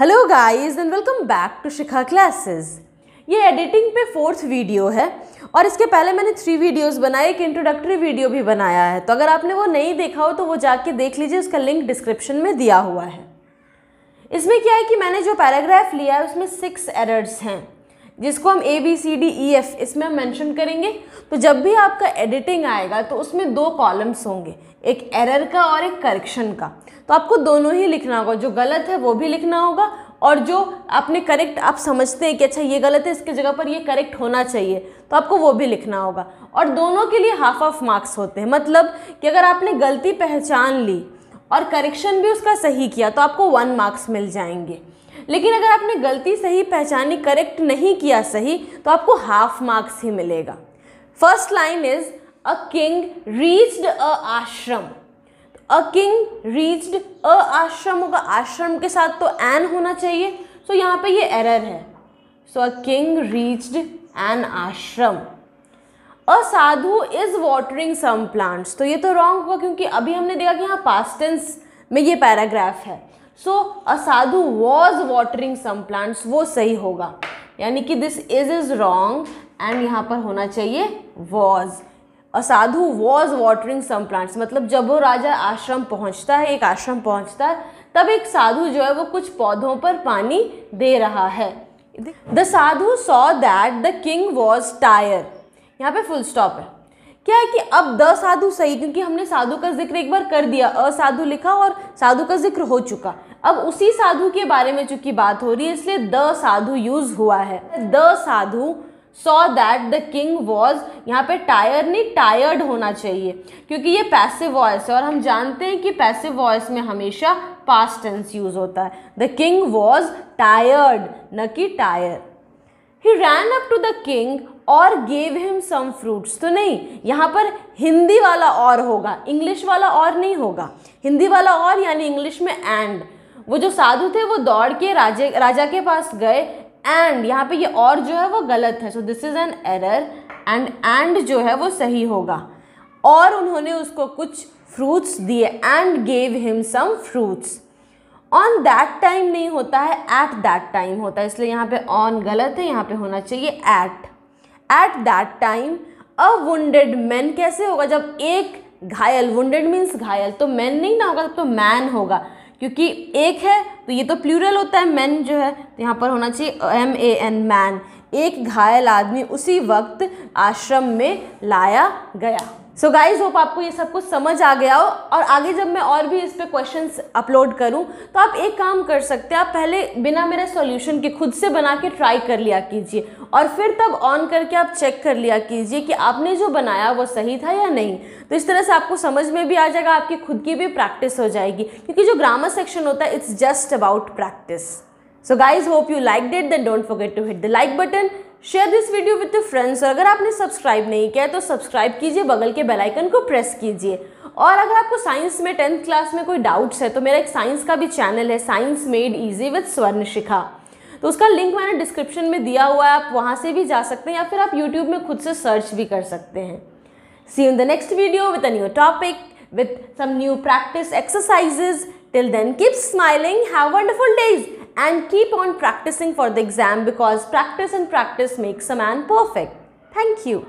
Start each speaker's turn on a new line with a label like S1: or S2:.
S1: Hello guys and welcome back to Shikha classes ये editing पे fourth video है और इसके पहले मैंने थ्री वीडियोस बनाए एक इंट्रोडक्टरी वीडियो भी बनाया है तो अगर आपने वो नहीं देखा हो तो वो जाके देख लीजिए उसका लिंक डिस्क्रिप्शन में दिया हुआ है इसमें क्या है कि मैंने जो पैराग्राफ लिया है उसमें सिक्स एरर्स हैं जिसको हम A B C D E F इसमें हम मेंशन करेंगे तो जब भी आपका एडिटिंग आएगा तो उसमें दो कॉलम्स होंगे एक एरर का और एक करेक्शन का तो आपको दोनों ही लिखना होगा जो गलत है वो भी लिखना होगा और जो आपने करेक्ट आप समझते हैं कि अच्छा ये गलत है इसके जगह पर ये करेक्ट होना चाहिए तो आपको वो भी लिखना होगा और दोनों के लिए हाफ ऑफ मार्क्स होते हैं मतलब कि अगर आपने गलती पहचान ली और करेक्शन भी उसका सही किया तो आपको वन मार्क्स मिल जाएंगे लेकिन अगर आपने गलती सही पहचानी करेक्ट नहीं किया सही तो आपको हाफ मार्क्स ही मिलेगा first line is a king reached a ashram a king reached a आश्रम होगा आश्रम के साथ तो एन होना चाहिए सो so, यहाँ पे ये एरर है so a king reached an ashram a sadhu is watering some plants तो ये तो रॉन्ग होगा क्योंकि अभी हमने देखा कि यहाँ पास्टेंस में ये पैराग्राफ है सो असाधु वॉज वाटरिंग सम प्लांट्स वो सही होगा यानी कि this is is wrong and यहाँ पर होना चाहिए वॉज असाधु वॉज वाटरिंग सम प्लांट्स मतलब जब वो राजा आश्रम पहुँचता है एक आश्रम पहुँचता है तब एक साधु जो है वो कुछ पौधों पर पानी दे रहा है the sadhu saw that the king was tire यहाँ पे फुल स्टॉप है क्या है कि अब द साधु सही क्योंकि हमने साधु का जिक्र एक बार कर दिया असाधु लिखा और साधु का जिक्र हो चुका अब उसी साधु के बारे में चूंकि बात हो रही है इसलिए द साधु यूज हुआ है the sadhu so that the king was यहाँ पे टायर नहीं टायर्ड होना चाहिए क्योंकि ये पैसिव वॉयस है और हम जानते हैं कि पैसिव वॉयस में हमेशा पास्ट टेंस यूज होता है द किंग वॉज टायर्ड न कि टायर ही ran up to the king और गेव हिम सम फ्रूट्स तो नहीं यहाँ पर हिंदी वाला और होगा इंग्लिश वाला और नहीं होगा हिंदी वाला और यानी इंग्लिश में एंड वो जो साधु थे वो दौड़ के राजे राजा के पास गए एंड यहाँ पे ये और जो है वो गलत है so this is an error and and जो है वो सही होगा और उन्होंने उसको कुछ फ्रूट्स दिए and gave him some fruits on that time नहीं होता है एट दैट टाइम होता है इसलिए यहाँ पे ऑन गलत है यहाँ पे होना चाहिए at at that time a wed man कैसे होगा जब एक घायल वेड मीन्स घायल तो मैन नहीं ना होगा तो मैन होगा क्योंकि एक है तो ये तो प्लूरल होता है मैन जो है तो यहाँ पर होना चाहिए एम ए एन मैन एक घायल आदमी उसी वक्त आश्रम में लाया गया सो गाइज होप आपको ये सब कुछ समझ आ गया हो और आगे जब मैं और भी इस पर क्वेश्चन अपलोड करूँ तो आप एक काम कर सकते हैं आप पहले बिना मेरे सॉल्यूशन के खुद से बना के ट्राई कर लिया कीजिए और फिर तब ऑन करके आप चेक कर लिया कीजिए कि आपने जो बनाया वो सही था या नहीं तो इस तरह से आपको समझ में भी आ जाएगा आपकी खुद की भी प्रैक्टिस हो जाएगी क्योंकि जो ग्रामर सेक्शन होता है it's just about practice so guys hope you like that then don't forget to hit the like button share this video with the friends अगर आपने सब्सक्राइब नहीं किया तो सब्सक्राइब कीजिए बगल के बेल आइकन को प्रेस कीजिए और अगर आपको साइंस में टेंथ क्लास में कोई डाउट्स है तो मेरा एक साइंस का भी चैनल है साइंस मेड इजी विद स्वर्ण शिखा तो उसका लिंक मैंने डिस्क्रिप्शन में दिया हुआ है आप वहाँ से भी जा सकते हैं या फिर आप यूट्यूब में खुद से सर्च भी कर सकते हैं see in the next video with a new topic with some new practice exercises till then keep smiling have wonderful days and keep on practicing for the exam because practice and practice makes a man perfect. Thank you.